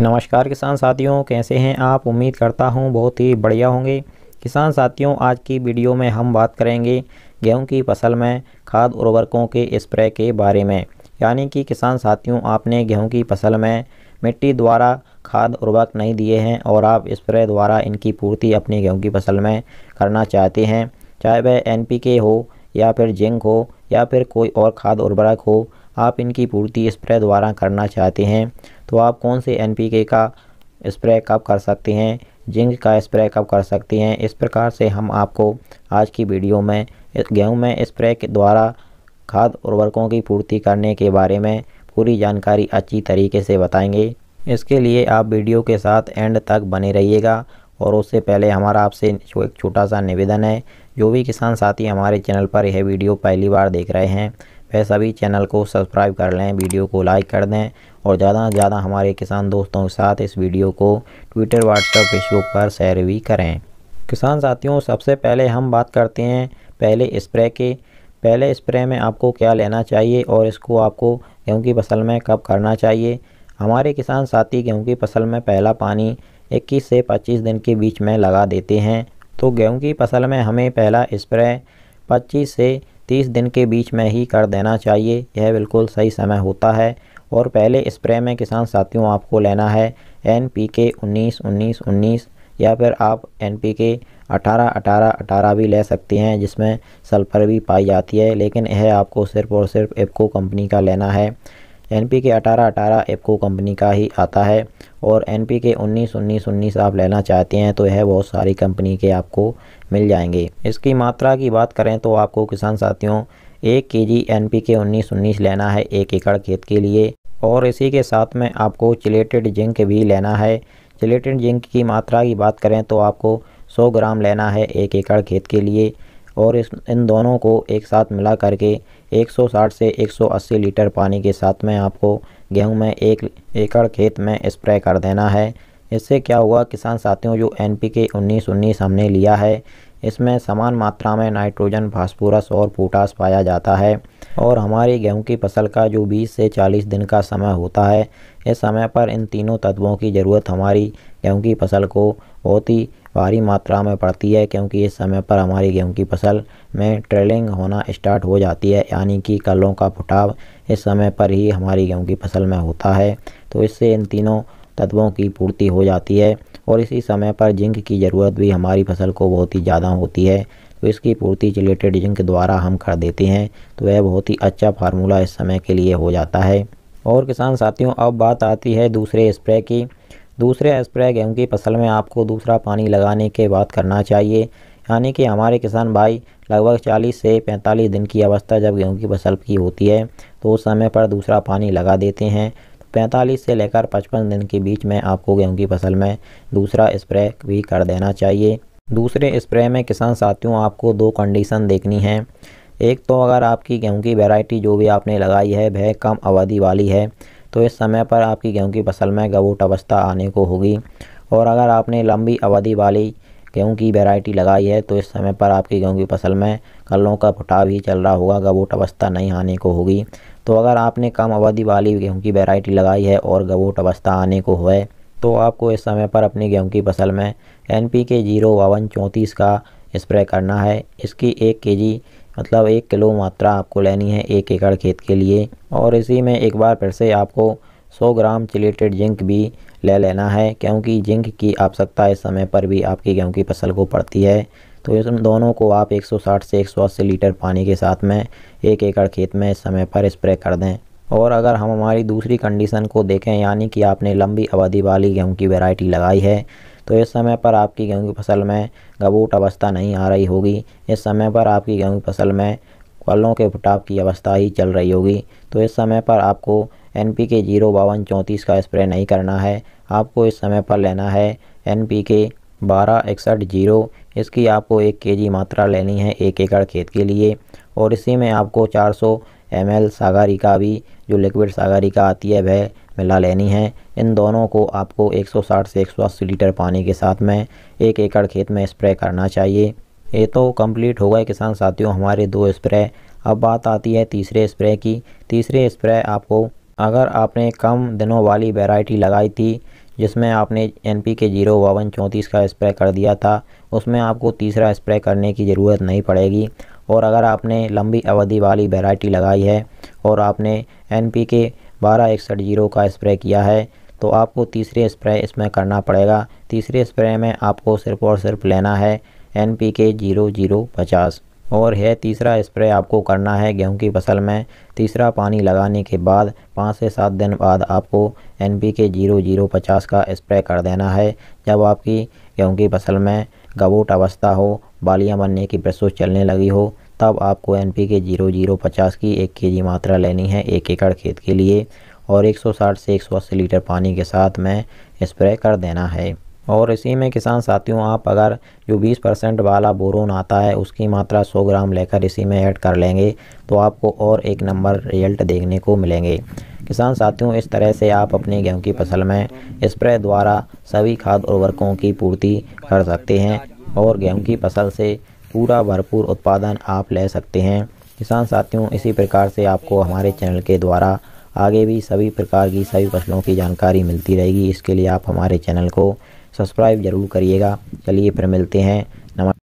नमस्कार किसान साथियों कैसे हैं आप उम्मीद करता हूं बहुत ही बढ़िया होंगे किसान साथियों आज की वीडियो में हम बात करेंगे गेहूं की फसल में खाद उर्वरकों के स्प्रे के बारे में यानी कि किसान साथियों आपने गेहूं की फसल में मिट्टी द्वारा खाद उर्वरक नहीं दिए हैं और आप स्प्रे द्वारा इनकी पूर्ति अपनी गेहूँ की फसल में करना चाहते हैं चाहे वह एन हो या फिर जिंक हो या फिर कोई और खाद उर्वरक हो आप इनकी पूर्ति स्प्रे द्वारा करना चाहते हैं तो आप कौन से एन का स्प्रे कब कर सकते हैं जिंक का स्प्रे कब कर सकते हैं इस प्रकार से हम आपको आज की वीडियो में गेहूं में स्प्रे के द्वारा खाद उर्वरकों की पूर्ति करने के बारे में पूरी जानकारी अच्छी तरीके से बताएंगे इसके लिए आप वीडियो के साथ एंड तक बने रहिएगा और उससे पहले हमारा आपसे एक छोटा सा निवेदन है जो भी किसान साथी हमारे चैनल पर यह वीडियो पहली बार देख रहे हैं वह सभी चैनल को सब्सक्राइब कर लें वीडियो को लाइक कर दें और ज़्यादा से ज़्यादा हमारे किसान दोस्तों के साथ इस वीडियो को ट्विटर व्हाट्सएप फेसबुक पर शेयर भी करें किसान साथियों सबसे पहले हम बात करते हैं पहले स्प्रे के पहले स्प्रे में आपको क्या लेना चाहिए और इसको आपको गेहूँ की फसल में कब करना चाहिए हमारे किसान साथी गेहूँ की फसल में पहला पानी 21 से 25 दिन के बीच में लगा देते हैं तो गेहूँ की फसल में हमें पहला स्प्रे 25 से तीस दिन के बीच में ही कर देना चाहिए यह बिल्कुल सही समय होता है और पहले स्प्रे में किसान साथियों आपको लेना है एन पी के उन्नीस उन्नीस उन्नीस या फिर आप एन पी के अठारह अठारह अठारह भी ले सकते हैं जिसमें सल्फ़र भी पाई जाती है लेकिन यह आपको सिर्फ़ और सिर्फ एपको कंपनी का लेना है एन पी के अठारह अठारह एपको कंपनी का ही आता है और एन पी के उन्नीस उन्नीस उन्नीस आप लेना चाहते हैं तो यह बहुत सारी कंपनी के आपको मिल जाएंगे इसकी मात्रा की बात करें तो आपको किसान साथियों एक के जी एन पी के उन्नीस उन्नीस लेना है एक एकड़ खेत के लिए और इसी के साथ में आपको चिलेटेड जिंक भी लेना है चिलेटेड जिंक की मात्रा की बात करें तो आपको 100 ग्राम लेना है एक एकड़ खेत के लिए और इस इन दोनों को एक साथ मिला करके 160 से 180 लीटर पानी के साथ में आपको गेहूं में एक एकड़ खेत में स्प्रे कर देना है इससे क्या हुआ किसान साथियों जो एन पी के उन्नीस उन्नीस हमने लिया है इसमें समान मात्रा में नाइट्रोजन फास्फोरस और पोटास पाया जाता है और हमारी गेहूं की फसल का जो 20 से 40 दिन का समय होता है इस समय पर इन तीनों तत्वों की ज़रूरत हमारी गेहूँ की फसल को बहुत ही भारी मात्रा में पड़ती है क्योंकि इस समय पर हमारी गेहूँ की फसल में ट्रेलिंग होना स्टार्ट हो जाती है यानी कि कलों का फुटाव इस समय पर ही हमारी गेहूँ की फसल में होता है तो इससे इन तीनों तत्वों की पूर्ति हो जाती है और इसी समय पर जिंक की ज़रूरत भी हमारी फसल को बहुत ही ज़्यादा होती है तो इसकी पूर्ति रिलेटेड जिंक द्वारा हम कर देते हैं तो वह बहुत ही अच्छा फार्मूला इस समय के लिए हो जाता है और किसान साथियों अब बात आती है दूसरे स्प्रे की दूसरे स्प्रे गेहूँ की फसल में आपको दूसरा पानी लगाने के बाद करना चाहिए यानी कि हमारे किसान भाई लगभग 40 से 45 दिन की अवस्था जब गेहूं की फसल की होती है तो उस समय पर दूसरा पानी लगा देते हैं 45 से लेकर 55 दिन के बीच में आपको गेहूं की फसल में दूसरा स्प्रे भी कर देना चाहिए दूसरे स्प्रे में किसान साथियों आपको दो कंडीशन देखनी है एक तो अगर आपकी गेहूँ की वेराइटी जो भी आपने लगाई है वह कम अवधि वाली है तो इस समय पर आपकी गेहूँ की फसल में गबोट अवस्था आने को होगी और अगर आपने लंबी अवधि वाली गेहूँ की वेराइटी लगाई है तो इस समय पर आपकी गेहूँ की फसल में कलों का फुटाव ही चल रहा होगा गबोट अवस्था नहीं आने को होगी तो अगर आपने कम अवधि वाली गेहूँ की वेराइटी लगाई है और गबोट अवस्था आने को है तो आपको इस समय पर अपनी गेहूँ की फसल में एन पी के जीरो बावन चौंतीस का स्प्रे करना है इसकी एक के जी मतलब एक किलो मात्रा आपको लेनी है एक एकड़ खेत के लिए और इसी में एक बार फिर से आपको 100 ग्राम चिलेटेड जिंक भी ले लेना है क्योंकि जिंक की आवश्यकता इस समय पर भी आपकी गेहूँ की फसल को पड़ती है तो इस दोनों को आप 160 से 180 लीटर पानी के साथ में एक एकड़ खेत में इस समय पर स्प्रे कर दें और अगर हम हमारी दूसरी कंडीशन को देखें यानी कि आपने लंबी अवधि वाली गेहूँ की वेराइटी लगाई है तो इस समय पर आपकी गेहूँ की फसल में गबूट अवस्था नहीं आ रही होगी इस समय पर आपकी गेहूँ की फसल में फलों के फुटाव की अवस्था ही चल रही होगी तो इस समय पर आपको एन पी के जीरो बावन चौंतीस का स्प्रे नहीं करना है आपको इस समय पर लेना है एन पी के बारह इकसठ जीरो इसकी आपको एक के जी मात्रा लेनी है एक एकड़ खेत के लिए और इसी में आपको चार सौ एम एल सागारी का भी जो लिक्विड सागरिका आती है वह मिला लेनी है इन दोनों को आपको 160 से 180 लीटर पानी के साथ में एक एकड़ खेत में स्प्रे करना चाहिए ये तो कंप्लीट हो गए किसान साथियों हमारे दो स्प्रे अब बात आती है तीसरे स्प्रे की तीसरे स्प्रे आपको अगर आपने कम दिनों वाली वेराइटी लगाई थी जिसमें आपने एन पी के जीरो बावन चौंतीस का स्प्रे कर दिया था उसमें आपको तीसरा स्प्रे करने की ज़रूरत नहीं पड़ेगी और अगर आपने लंबी अवधि वाली वेराइटी लगाई है और आपने एन पी के बारह इकसठ जीरो का स्प्रे किया है तो आपको तीसरे स्प्रे इसमें करना पड़ेगा तीसरे स्प्रे में आपको सिर्फ और सिर्फ लेना है N P K zero zero पचास और है तीसरा स्प्रे आपको करना है गेहूं की फसल में तीसरा पानी लगाने के बाद पाँच से सात दिन बाद आपको N P K zero zero पचास का स्प्रे कर देना है जब आपकी गेहूं की फसल में गबोट अवस्था हो बालियां बनने की प्रसूस चलने लगी हो तब आपको N P K zero zero पचास की एक के जी मात्रा लेनी है एक एकड़ खेत के लिए और 160 से 180 लीटर पानी के साथ में स्प्रे कर देना है और इसी में किसान साथियों आप अगर जो 20 परसेंट वाला बोरोन आता है उसकी मात्रा 100 ग्राम लेकर इसी में ऐड कर लेंगे तो आपको और एक नंबर रिजल्ट देखने को मिलेंगे किसान साथियों इस तरह से आप अपनी गेहूं की फसल में स्प्रे द्वारा सभी खाद उर्वरकों की पूर्ति कर सकते हैं और गेहूं की फसल से पूरा भरपूर उत्पादन आप ले सकते हैं किसान साथियों इसी प्रकार से आपको हमारे चैनल के द्वारा आगे भी सभी प्रकार की सभी फसलों की जानकारी मिलती रहेगी इसके लिए आप हमारे चैनल को सब्सक्राइब जरूर करिएगा चलिए फिर मिलते हैं